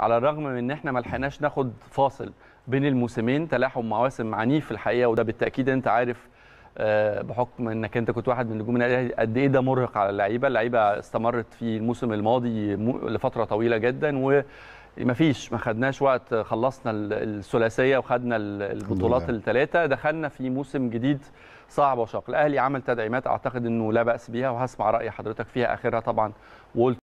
على الرغم من ان احنا ما لحقناش ناخد فاصل بين الموسمين تلاحم مواسم عنيف الحقيقه وده بالتاكيد انت عارف آه، بحكم انك انت كنت واحد من نجوم النادي قد ايه ده مرهق على اللعيبه، اللعيبه استمرت في الموسم الماضي لفتره طويله جدا و ما خدناش وقت خلصنا الثلاثيه وخدنا البطولات الثلاثه دخلنا في موسم جديد صعب وشاق الاهلي عمل تدعيمات اعتقد انه لا باس بيها وهسمع راي حضرتك فيها اخرها طبعا وقلت